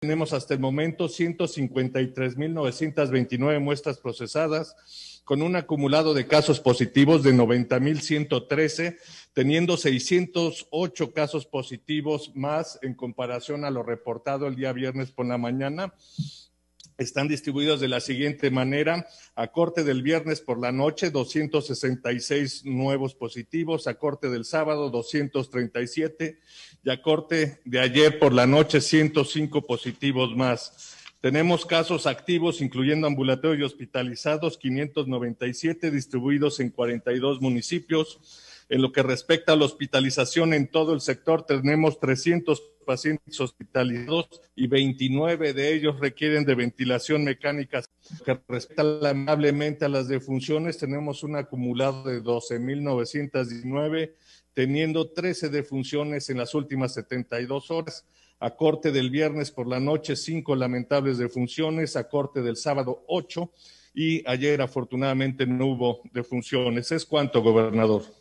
Tenemos hasta el momento 153.929 muestras procesadas, con un acumulado de casos positivos de 90.113, teniendo 608 casos positivos más en comparación a lo reportado el día viernes por la mañana están distribuidos de la siguiente manera. A corte del viernes por la noche, 266 nuevos positivos, a corte del sábado, 237 y a corte de ayer por la noche, 105 positivos más. Tenemos casos activos, incluyendo ambulatorios y hospitalizados, 597 distribuidos en 42 municipios en lo que respecta a la hospitalización en todo el sector, tenemos 300 pacientes hospitalizados y 29 de ellos requieren de ventilación mecánica. Que respecta a las defunciones, tenemos un acumulado de 12.919, teniendo 13 defunciones en las últimas 72 horas. A corte del viernes por la noche, cinco lamentables defunciones. A corte del sábado, ocho. Y ayer, afortunadamente, no hubo defunciones. Es cuánto, gobernador.